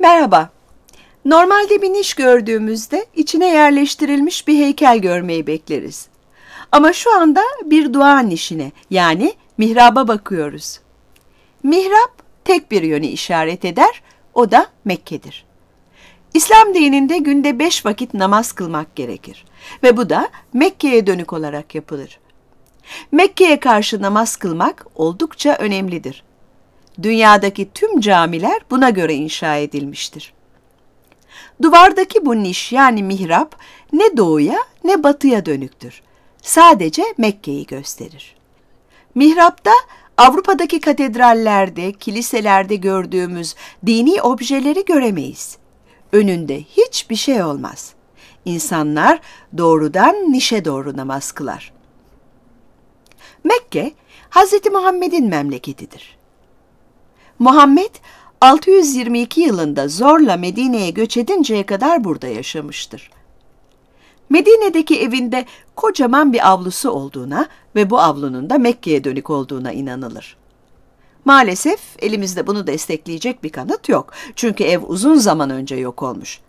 Merhaba. Normalde bir niş gördüğümüzde içine yerleştirilmiş bir heykel görmeyi bekleriz. Ama şu anda bir dua nişine yani mihraba bakıyoruz. Mihrap tek bir yönü işaret eder, o da Mekke'dir. İslam dininde günde beş vakit namaz kılmak gerekir ve bu da Mekke'ye dönük olarak yapılır. Mekke'ye karşı namaz kılmak oldukça önemlidir. Dünyadaki tüm camiler buna göre inşa edilmiştir. Duvardaki bu niş yani mihrap ne doğuya ne batıya dönüktür. Sadece Mekke'yi gösterir. Mihrapta Avrupa'daki katedrallerde, kiliselerde gördüğümüz dini objeleri göremeyiz. Önünde hiçbir şey olmaz. İnsanlar doğrudan nişe doğru namaz kılar. Mekke, Hz. Muhammed'in memleketidir. Muhammed 622 yılında zorla Medine'ye göç edinceye kadar burada yaşamıştır. Medine'deki evinde kocaman bir avlusu olduğuna ve bu avlunun da Mekke'ye dönük olduğuna inanılır. Maalesef elimizde bunu destekleyecek bir kanıt yok. Çünkü ev uzun zaman önce yok olmuş.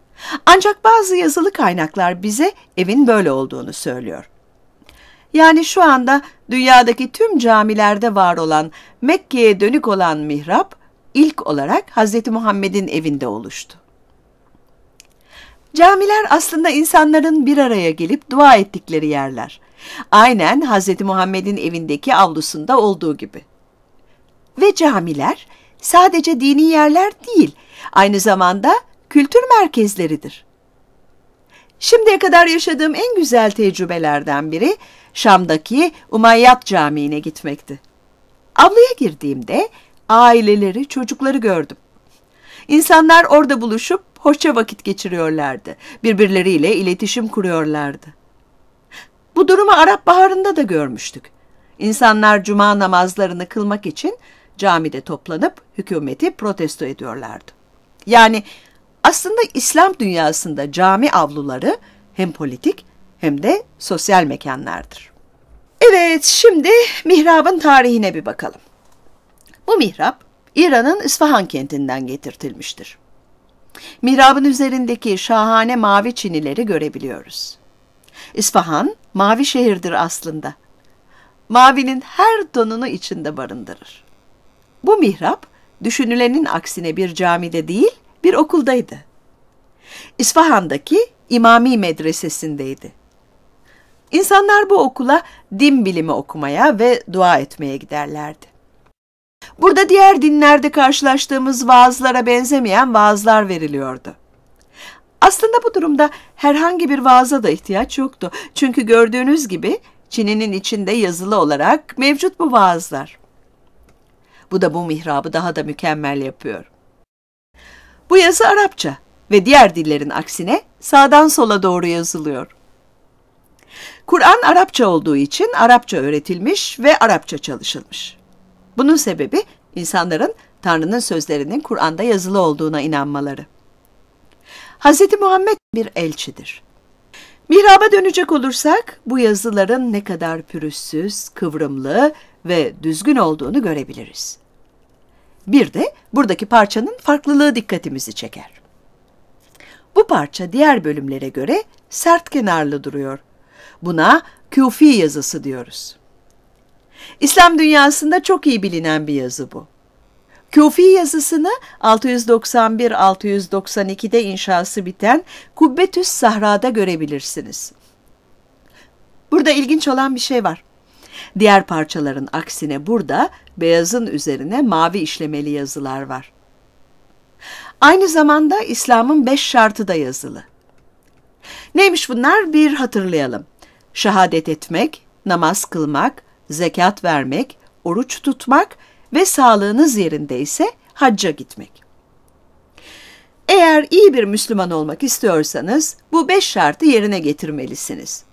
Ancak bazı yazılı kaynaklar bize evin böyle olduğunu söylüyor. Yani şu anda dünyadaki tüm camilerde var olan Mekke'ye dönük olan mihrap ilk olarak Hz. Muhammed'in evinde oluştu. Camiler aslında insanların bir araya gelip dua ettikleri yerler. Aynen Hz. Muhammed'in evindeki avlusunda olduğu gibi. Ve camiler sadece dini yerler değil, aynı zamanda kültür merkezleridir. Şimdiye kadar yaşadığım en güzel tecrübelerden biri Şam'daki Umayyat Camii'ne gitmekti. Avluya girdiğimde aileleri, çocukları gördüm. İnsanlar orada buluşup hoşça vakit geçiriyorlardı. Birbirleriyle iletişim kuruyorlardı. Bu durumu Arap Baharı'nda da görmüştük. İnsanlar cuma namazlarını kılmak için camide toplanıp hükümeti protesto ediyorlardı. Yani aslında İslam dünyasında cami avluları hem politik hem de sosyal mekanlardır. Evet, şimdi mihrabın tarihine bir bakalım. Bu mihrap İran'ın İsfahan kentinden getirtilmiştir. Mihrabın üzerindeki şahane mavi çinileri görebiliyoruz. İsfahan mavi şehirdir aslında. Mavinin her tonunu içinde barındırır. Bu mihrap düşünülenin aksine bir camide değil, bir okuldaydı. İsfahan'daki İmami Medresesi'ndeydi. İnsanlar bu okula din bilimi okumaya ve dua etmeye giderlerdi. Burada diğer dinlerde karşılaştığımız vaazlara benzemeyen vaazlar veriliyordu. Aslında bu durumda herhangi bir vaaza da ihtiyaç yoktu. Çünkü gördüğünüz gibi Çin'in içinde yazılı olarak mevcut bu vaazlar. Bu da bu mihrabı daha da mükemmel yapıyor. Bu yazı Arapça ve diğer dillerin aksine sağdan sola doğru yazılıyor. Kur'an Arapça olduğu için Arapça öğretilmiş ve Arapça çalışılmış. Bunun sebebi insanların Tanrı'nın sözlerinin Kur'an'da yazılı olduğuna inanmaları. Hz. Muhammed bir elçidir. Mihraba dönecek olursak bu yazıların ne kadar pürüzsüz, kıvrımlı ve düzgün olduğunu görebiliriz. Bir de buradaki parçanın farklılığı dikkatimizi çeker. Bu parça diğer bölümlere göre sert kenarlı duruyor. Buna küfi yazısı diyoruz. İslam dünyasında çok iyi bilinen bir yazı bu. Küfi yazısını 691-692'de inşası biten Kubbetüs Sahra'da görebilirsiniz. Burada ilginç olan bir şey var. Diğer parçaların aksine burada beyazın üzerine mavi işlemeli yazılar var. Aynı zamanda İslam'ın beş şartı da yazılı. Neymiş bunlar? Bir hatırlayalım. Şehadet etmek, namaz kılmak, zekat vermek, oruç tutmak ve sağlığınız yerindeyse hacca gitmek. Eğer iyi bir Müslüman olmak istiyorsanız bu beş şartı yerine getirmelisiniz.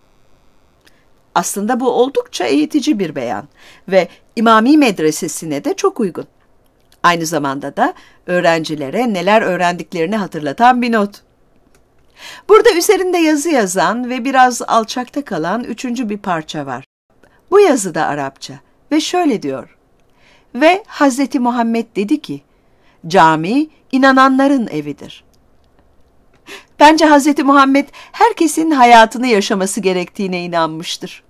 Aslında bu oldukça eğitici bir beyan ve imami Medresesi'ne de çok uygun. Aynı zamanda da öğrencilere neler öğrendiklerini hatırlatan bir not. Burada üzerinde yazı yazan ve biraz alçakta kalan üçüncü bir parça var. Bu yazı da Arapça ve şöyle diyor. Ve Hazreti Muhammed dedi ki, cami inananların evidir. Bence Hazreti Muhammed herkesin hayatını yaşaması gerektiğine inanmıştır.